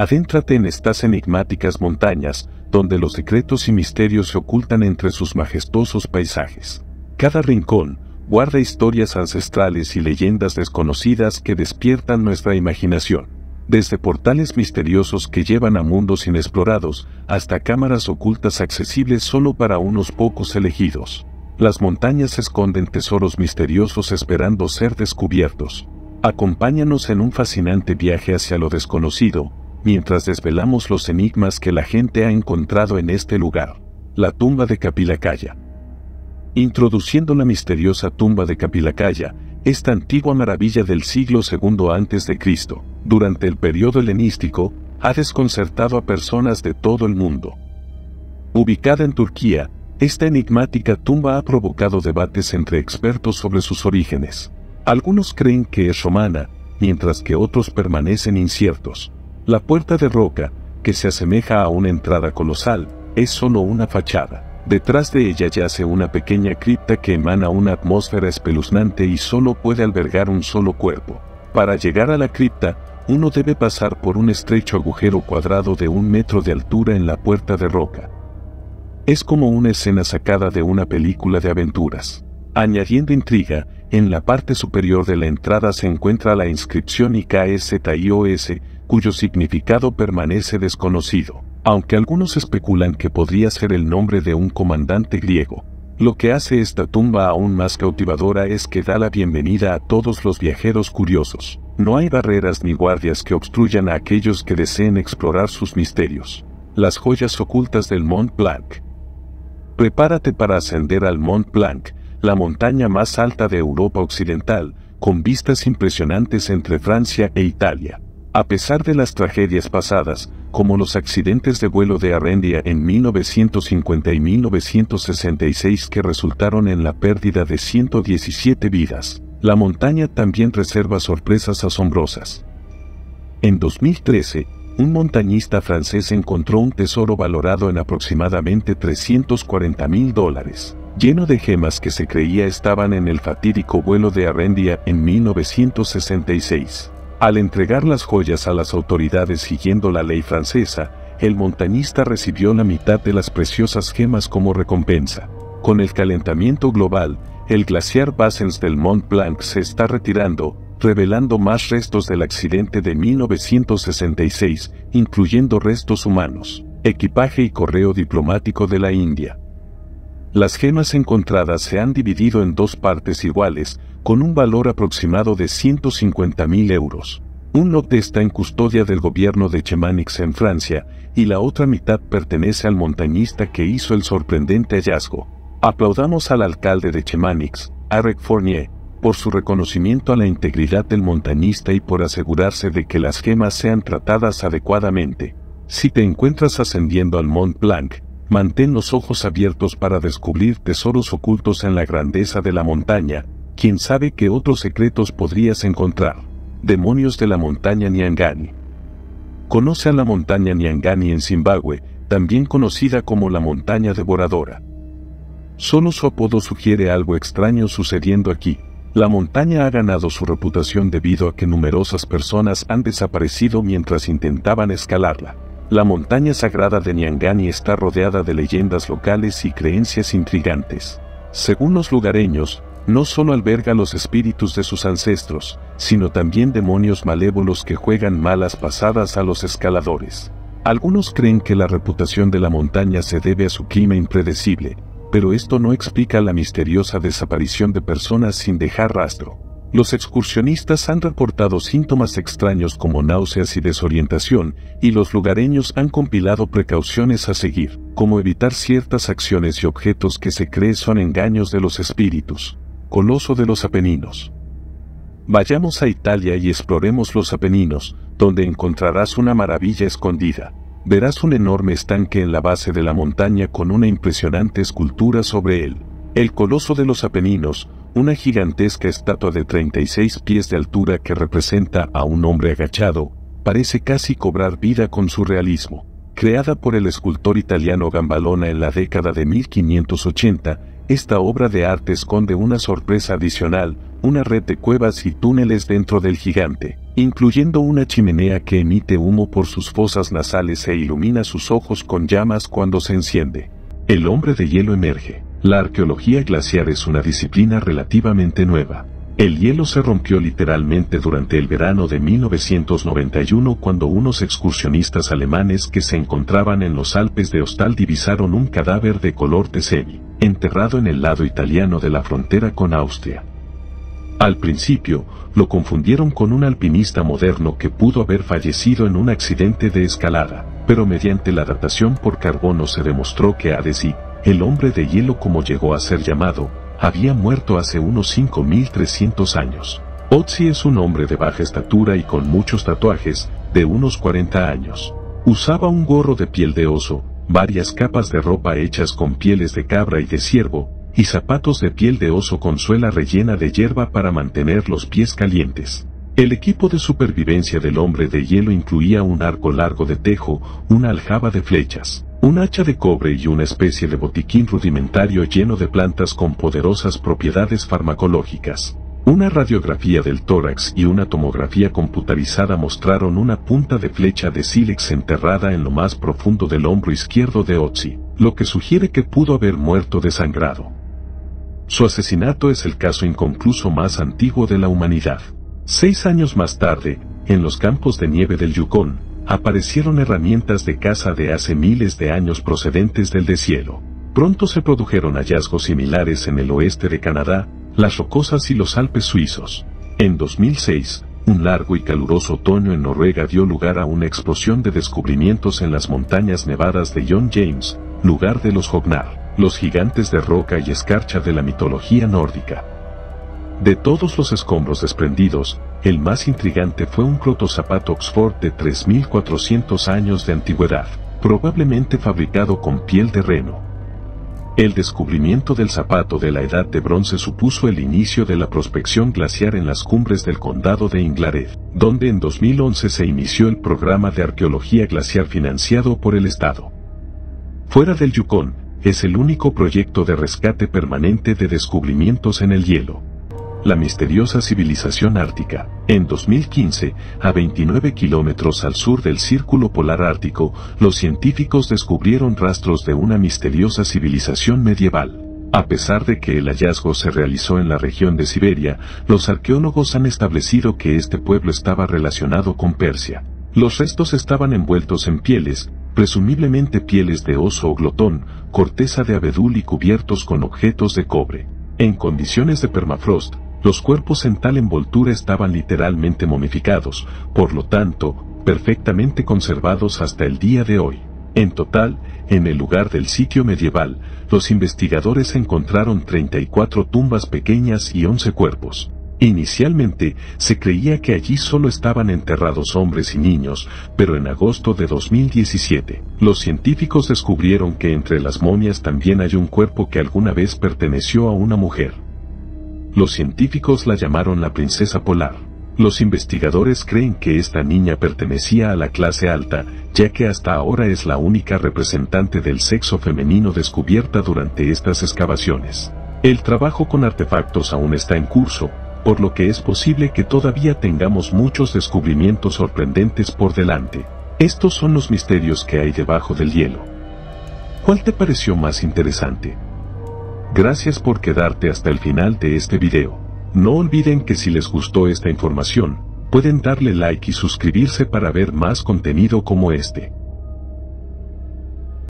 Adéntrate en estas enigmáticas montañas, donde los secretos y misterios se ocultan entre sus majestuosos paisajes. Cada rincón guarda historias ancestrales y leyendas desconocidas que despiertan nuestra imaginación. Desde portales misteriosos que llevan a mundos inexplorados, hasta cámaras ocultas accesibles solo para unos pocos elegidos. Las montañas esconden tesoros misteriosos esperando ser descubiertos. Acompáñanos en un fascinante viaje hacia lo desconocido, mientras desvelamos los enigmas que la gente ha encontrado en este lugar, la tumba de Capilacaya. Introduciendo la misteriosa tumba de Capilacaya, esta antigua maravilla del siglo II a.C., durante el periodo helenístico, ha desconcertado a personas de todo el mundo. Ubicada en Turquía, esta enigmática tumba ha provocado debates entre expertos sobre sus orígenes. Algunos creen que es romana, mientras que otros permanecen inciertos. La puerta de roca, que se asemeja a una entrada colosal, es solo una fachada. Detrás de ella yace una pequeña cripta que emana una atmósfera espeluznante y solo puede albergar un solo cuerpo. Para llegar a la cripta, uno debe pasar por un estrecho agujero cuadrado de un metro de altura en la puerta de roca. Es como una escena sacada de una película de aventuras. Añadiendo intriga, en la parte superior de la entrada se encuentra la inscripción IKSTIOS, cuyo significado permanece desconocido, aunque algunos especulan que podría ser el nombre de un comandante griego. Lo que hace esta tumba aún más cautivadora es que da la bienvenida a todos los viajeros curiosos. No hay barreras ni guardias que obstruyan a aquellos que deseen explorar sus misterios. Las joyas ocultas del Mont Blanc. Prepárate para ascender al Mont Blanc, la montaña más alta de Europa Occidental, con vistas impresionantes entre Francia e Italia. A pesar de las tragedias pasadas, como los accidentes de vuelo de Arrendia en 1950 y 1966 que resultaron en la pérdida de 117 vidas, la montaña también reserva sorpresas asombrosas. En 2013, un montañista francés encontró un tesoro valorado en aproximadamente 340 mil dólares, lleno de gemas que se creía estaban en el fatídico vuelo de Arrendia en 1966. Al entregar las joyas a las autoridades siguiendo la ley francesa, el montañista recibió la mitad de las preciosas gemas como recompensa. Con el calentamiento global, el glaciar Bassens del Mont Blanc se está retirando, revelando más restos del accidente de 1966, incluyendo restos humanos, equipaje y correo diplomático de la India. Las gemas encontradas se han dividido en dos partes iguales, con un valor aproximado de 150.000 euros. Un lote está en custodia del gobierno de Chemanix en Francia, y la otra mitad pertenece al montañista que hizo el sorprendente hallazgo. Aplaudamos al alcalde de Chemanix, Eric Fournier, por su reconocimiento a la integridad del montañista y por asegurarse de que las gemas sean tratadas adecuadamente. Si te encuentras ascendiendo al Mont Blanc, mantén los ojos abiertos para descubrir tesoros ocultos en la grandeza de la montaña, quién sabe qué otros secretos podrías encontrar. Demonios de la montaña Niangani. Conoce a la montaña Niangani en Zimbabue, también conocida como la montaña devoradora. Solo su apodo sugiere algo extraño sucediendo aquí. La montaña ha ganado su reputación debido a que numerosas personas han desaparecido mientras intentaban escalarla. La montaña sagrada de Niangani está rodeada de leyendas locales y creencias intrigantes. Según los lugareños, no solo alberga los espíritus de sus ancestros, sino también demonios malévolos que juegan malas pasadas a los escaladores. Algunos creen que la reputación de la montaña se debe a su clima impredecible, pero esto no explica la misteriosa desaparición de personas sin dejar rastro. Los excursionistas han reportado síntomas extraños como náuseas y desorientación, y los lugareños han compilado precauciones a seguir, como evitar ciertas acciones y objetos que se cree son engaños de los espíritus. Coloso de los Apeninos. Vayamos a Italia y exploremos los Apeninos, donde encontrarás una maravilla escondida. Verás un enorme estanque en la base de la montaña con una impresionante escultura sobre él. El Coloso de los Apeninos, una gigantesca estatua de 36 pies de altura que representa a un hombre agachado, parece casi cobrar vida con su realismo. Creada por el escultor italiano Gambalona en la década de 1580, esta obra de arte esconde una sorpresa adicional, una red de cuevas y túneles dentro del gigante, incluyendo una chimenea que emite humo por sus fosas nasales e ilumina sus ojos con llamas cuando se enciende. El hombre de hielo emerge la arqueología glaciar es una disciplina relativamente nueva. El hielo se rompió literalmente durante el verano de 1991 cuando unos excursionistas alemanes que se encontraban en los Alpes de Hostal divisaron un cadáver de color semi, enterrado en el lado italiano de la frontera con Austria. Al principio, lo confundieron con un alpinista moderno que pudo haber fallecido en un accidente de escalada, pero mediante la adaptación por carbono se demostró que sí, el hombre de hielo como llegó a ser llamado, había muerto hace unos 5.300 años. Otzi es un hombre de baja estatura y con muchos tatuajes, de unos 40 años. Usaba un gorro de piel de oso, varias capas de ropa hechas con pieles de cabra y de ciervo, y zapatos de piel de oso con suela rellena de hierba para mantener los pies calientes. El equipo de supervivencia del hombre de hielo incluía un arco largo de tejo, una aljaba de flechas, un hacha de cobre y una especie de botiquín rudimentario lleno de plantas con poderosas propiedades farmacológicas. Una radiografía del tórax y una tomografía computarizada mostraron una punta de flecha de sílex enterrada en lo más profundo del hombro izquierdo de Otzi, lo que sugiere que pudo haber muerto desangrado. Su asesinato es el caso inconcluso más antiguo de la humanidad. Seis años más tarde, en los campos de nieve del Yukon, aparecieron herramientas de caza de hace miles de años procedentes del deshielo. Pronto se produjeron hallazgos similares en el oeste de Canadá, las rocosas y los Alpes suizos. En 2006, un largo y caluroso otoño en Noruega dio lugar a una explosión de descubrimientos en las montañas nevadas de John James, lugar de los Hognar, los gigantes de roca y escarcha de la mitología nórdica. De todos los escombros desprendidos, el más intrigante fue un protozapato Oxford de 3.400 años de antigüedad, probablemente fabricado con piel de reno. El descubrimiento del zapato de la Edad de Bronce supuso el inicio de la prospección glaciar en las cumbres del condado de Inglared, donde en 2011 se inició el programa de arqueología glaciar financiado por el Estado. Fuera del Yukon, es el único proyecto de rescate permanente de descubrimientos en el hielo la misteriosa civilización ártica, en 2015, a 29 kilómetros al sur del Círculo Polar Ártico, los científicos descubrieron rastros de una misteriosa civilización medieval. A pesar de que el hallazgo se realizó en la región de Siberia, los arqueólogos han establecido que este pueblo estaba relacionado con Persia. Los restos estaban envueltos en pieles, presumiblemente pieles de oso o glotón, corteza de abedul y cubiertos con objetos de cobre. En condiciones de permafrost, los cuerpos en tal envoltura estaban literalmente momificados, por lo tanto, perfectamente conservados hasta el día de hoy. En total, en el lugar del sitio medieval, los investigadores encontraron 34 tumbas pequeñas y 11 cuerpos. Inicialmente, se creía que allí solo estaban enterrados hombres y niños, pero en agosto de 2017, los científicos descubrieron que entre las momias también hay un cuerpo que alguna vez perteneció a una mujer. Los científicos la llamaron la princesa polar. Los investigadores creen que esta niña pertenecía a la clase alta, ya que hasta ahora es la única representante del sexo femenino descubierta durante estas excavaciones. El trabajo con artefactos aún está en curso, por lo que es posible que todavía tengamos muchos descubrimientos sorprendentes por delante. Estos son los misterios que hay debajo del hielo. ¿Cuál te pareció más interesante? Gracias por quedarte hasta el final de este video. No olviden que si les gustó esta información, pueden darle like y suscribirse para ver más contenido como este.